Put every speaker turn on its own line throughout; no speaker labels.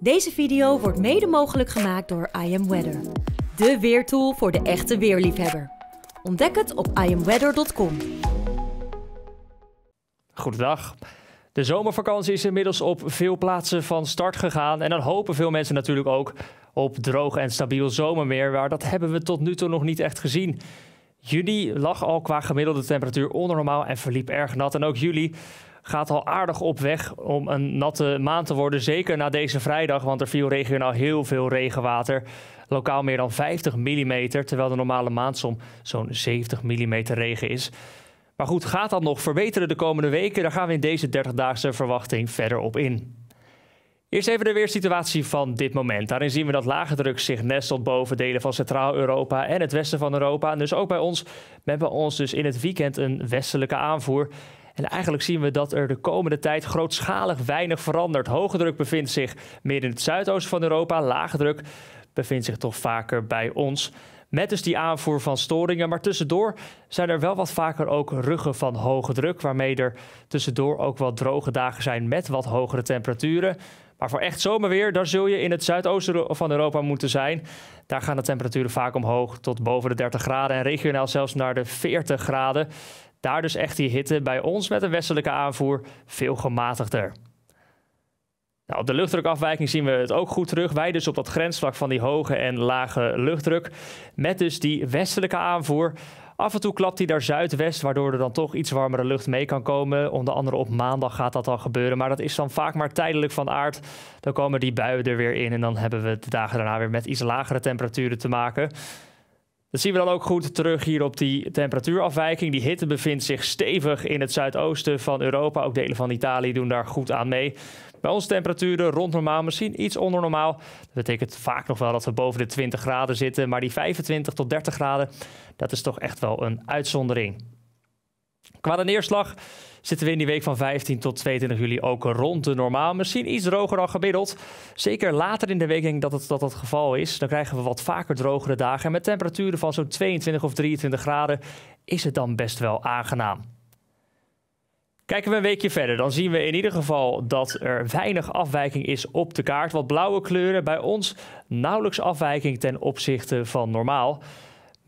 Deze video wordt mede mogelijk gemaakt door I Am Weather, de weertool voor de echte weerliefhebber. Ontdek het op iamweather.com. Goedendag. De zomervakantie is inmiddels op veel plaatsen van start gegaan en dan hopen veel mensen natuurlijk ook op droog en stabiel zomerweer, maar dat hebben we tot nu toe nog niet echt gezien. Juni lag al qua gemiddelde temperatuur onder normaal en verliep erg nat en ook juli gaat al aardig op weg om een natte maand te worden. Zeker na deze vrijdag, want er viel regionaal heel veel regenwater. Lokaal meer dan 50 mm, terwijl de normale maandsom zo'n 70 mm regen is. Maar goed, gaat dat nog verbeteren de komende weken? Daar gaan we in deze 30-daagse verwachting verder op in. Eerst even de weersituatie van dit moment. Daarin zien we dat lage druk zich nestelt boven delen van Centraal-Europa en het westen van Europa. En dus ook bij ons, met bij ons dus in het weekend een westelijke aanvoer. En eigenlijk zien we dat er de komende tijd grootschalig weinig verandert. Hoge druk bevindt zich meer in het zuidoosten van Europa. Lage druk bevindt zich toch vaker bij ons. Met dus die aanvoer van storingen. Maar tussendoor zijn er wel wat vaker ook ruggen van hoge druk. Waarmee er tussendoor ook wat droge dagen zijn met wat hogere temperaturen. Maar voor echt zomerweer, daar zul je in het zuidoosten van Europa moeten zijn. Daar gaan de temperaturen vaak omhoog tot boven de 30 graden en regionaal zelfs naar de 40 graden. Daar dus echt die hitte bij ons met een westelijke aanvoer veel gematigder. Nou, op de luchtdrukafwijking zien we het ook goed terug. Wij dus op dat grensvlak van die hoge en lage luchtdruk. Met dus die westelijke aanvoer. Af en toe klapt hij daar zuidwest, waardoor er dan toch iets warmere lucht mee kan komen. Onder andere op maandag gaat dat al gebeuren, maar dat is dan vaak maar tijdelijk van aard. Dan komen die buien er weer in en dan hebben we de dagen daarna weer met iets lagere temperaturen te maken. Dat zien we dan ook goed terug hier op die temperatuurafwijking. Die hitte bevindt zich stevig in het zuidoosten van Europa. Ook delen van Italië doen daar goed aan mee. Bij ons temperaturen rond normaal, misschien iets onder normaal. Dat betekent vaak nog wel dat we boven de 20 graden zitten. Maar die 25 tot 30 graden, dat is toch echt wel een uitzondering. Qua de neerslag zitten we in die week van 15 tot 22 juli ook rond de normaal. Misschien iets droger dan gemiddeld. Zeker later in de week denk ik dat het, dat het geval is. Dan krijgen we wat vaker drogere dagen. En met temperaturen van zo'n 22 of 23 graden is het dan best wel aangenaam. Kijken we een weekje verder, dan zien we in ieder geval dat er weinig afwijking is op de kaart. Wat blauwe kleuren, bij ons nauwelijks afwijking ten opzichte van normaal.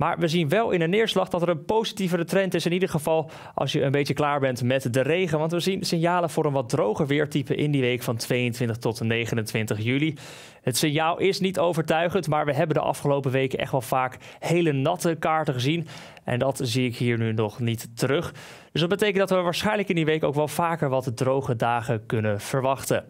Maar we zien wel in een neerslag dat er een positievere trend is. In ieder geval als je een beetje klaar bent met de regen. Want we zien signalen voor een wat droger weertype in die week van 22 tot 29 juli. Het signaal is niet overtuigend, maar we hebben de afgelopen weken echt wel vaak hele natte kaarten gezien. En dat zie ik hier nu nog niet terug. Dus dat betekent dat we waarschijnlijk in die week ook wel vaker wat droge dagen kunnen verwachten.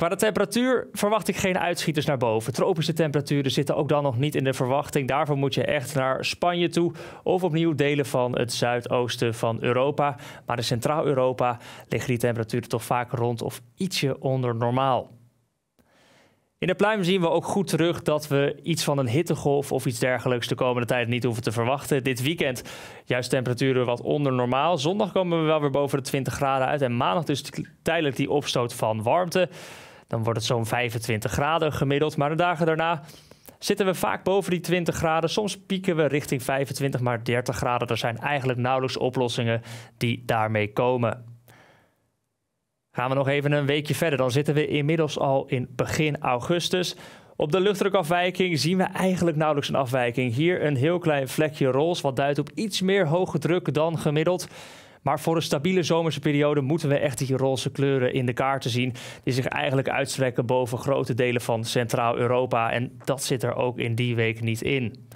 Qua de temperatuur verwacht ik geen uitschieters naar boven. Tropische temperaturen zitten ook dan nog niet in de verwachting. Daarvoor moet je echt naar Spanje toe of opnieuw delen van het zuidoosten van Europa. Maar in Centraal-Europa liggen die temperaturen toch vaak rond of ietsje onder normaal. In de pluim zien we ook goed terug dat we iets van een hittegolf of iets dergelijks de komende tijd niet hoeven te verwachten. Dit weekend juist temperaturen wat onder normaal. Zondag komen we wel weer boven de 20 graden uit en maandag dus tijdelijk die opstoot van warmte. Dan wordt het zo'n 25 graden gemiddeld. Maar de dagen daarna zitten we vaak boven die 20 graden. Soms pieken we richting 25, maar 30 graden. Er zijn eigenlijk nauwelijks oplossingen die daarmee komen. Gaan we nog even een weekje verder, dan zitten we inmiddels al in begin augustus. Op de luchtdrukafwijking zien we eigenlijk nauwelijks een afwijking. Hier een heel klein vlekje roze, wat duidt op iets meer hoge druk dan gemiddeld. Maar voor een stabiele zomerse periode moeten we echt die roze kleuren in de kaarten zien, die zich eigenlijk uitstrekken boven grote delen van Centraal-Europa. En dat zit er ook in die week niet in.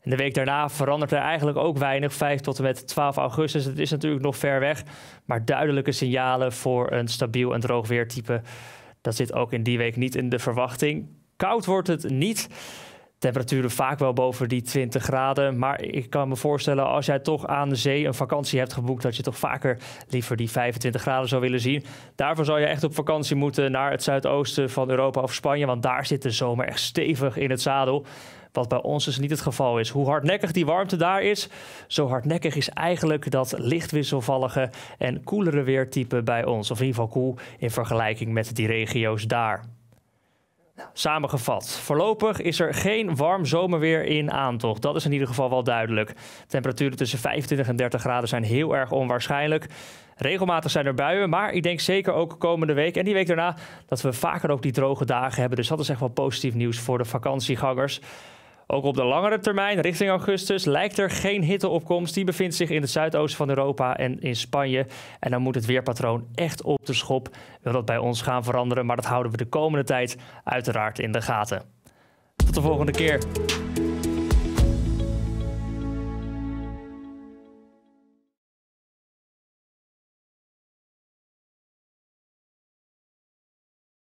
En de week daarna verandert er eigenlijk ook weinig, 5 tot en met 12 augustus. Het is natuurlijk nog ver weg, maar duidelijke signalen voor een stabiel en droog weertype. Dat zit ook in die week niet in de verwachting. Koud wordt het niet temperaturen vaak wel boven die 20 graden. Maar ik kan me voorstellen, als jij toch aan de zee een vakantie hebt geboekt, dat je toch vaker liever die 25 graden zou willen zien. Daarvoor zou je echt op vakantie moeten naar het zuidoosten van Europa of Spanje, want daar zit de zomer echt stevig in het zadel. Wat bij ons dus niet het geval is. Hoe hardnekkig die warmte daar is, zo hardnekkig is eigenlijk dat lichtwisselvallige en koelere weertype bij ons. Of in ieder geval koel in vergelijking met die regio's daar. Samengevat, voorlopig is er geen warm zomerweer in aantocht. Dat is in ieder geval wel duidelijk. Temperaturen tussen 25 en 30 graden zijn heel erg onwaarschijnlijk. Regelmatig zijn er buien, maar ik denk zeker ook komende week en die week daarna dat we vaker ook die droge dagen hebben. Dus dat is echt wel positief nieuws voor de vakantiegangers. Ook op de langere termijn, richting augustus, lijkt er geen hitteopkomst. Die bevindt zich in het zuidoosten van Europa en in Spanje. En dan moet het weerpatroon echt op de schop. Wil dat bij ons gaan veranderen, maar dat houden we de komende tijd uiteraard in de gaten. Tot de volgende keer.